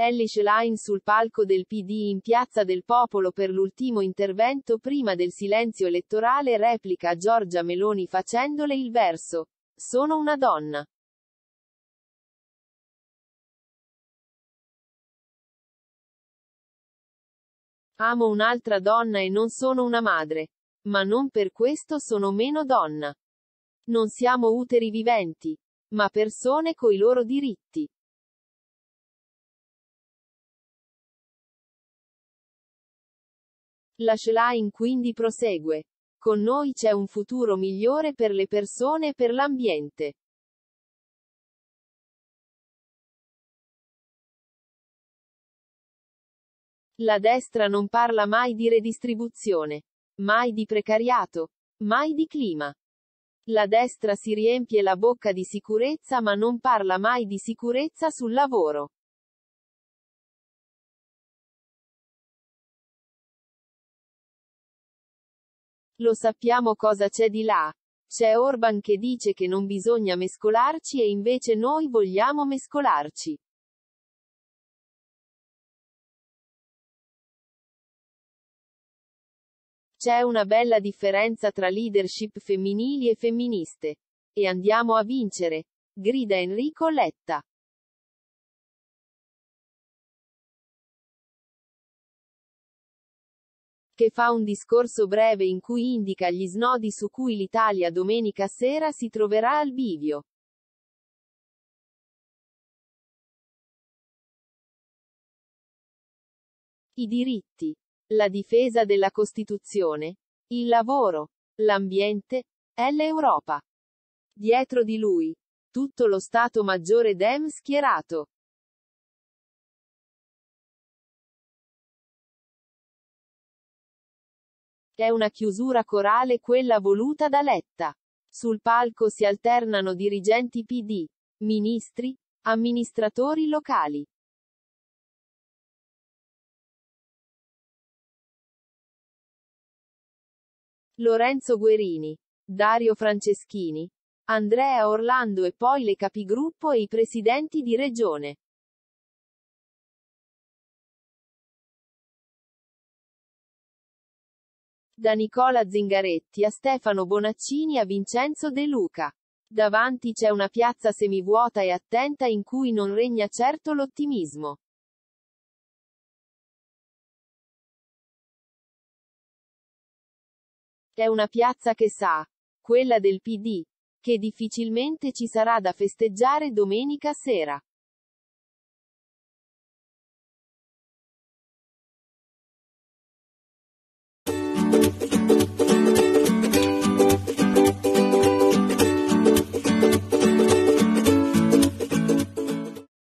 Castelli Line sul palco del PD in Piazza del Popolo per l'ultimo intervento prima del silenzio elettorale replica Giorgia Meloni facendole il verso. Sono una donna. Amo un'altra donna e non sono una madre. Ma non per questo sono meno donna. Non siamo uteri viventi, ma persone coi loro diritti. La Schlein quindi prosegue. Con noi c'è un futuro migliore per le persone e per l'ambiente. La destra non parla mai di redistribuzione, mai di precariato, mai di clima. La destra si riempie la bocca di sicurezza ma non parla mai di sicurezza sul lavoro. Lo sappiamo cosa c'è di là. C'è Orban che dice che non bisogna mescolarci e invece noi vogliamo mescolarci. C'è una bella differenza tra leadership femminili e femministe. E andiamo a vincere. Grida Enrico Letta. che fa un discorso breve in cui indica gli snodi su cui l'Italia domenica sera si troverà al bivio. I diritti. La difesa della Costituzione. Il lavoro. L'ambiente. È l'Europa. Dietro di lui. Tutto lo Stato Maggiore Dem schierato. È una chiusura corale quella voluta da Letta. Sul palco si alternano dirigenti PD, ministri, amministratori locali. Lorenzo Guerini, Dario Franceschini, Andrea Orlando e poi le capigruppo e i presidenti di regione. Da Nicola Zingaretti a Stefano Bonaccini a Vincenzo De Luca. Davanti c'è una piazza semivuota e attenta in cui non regna certo l'ottimismo. È una piazza che sa, quella del PD, che difficilmente ci sarà da festeggiare domenica sera.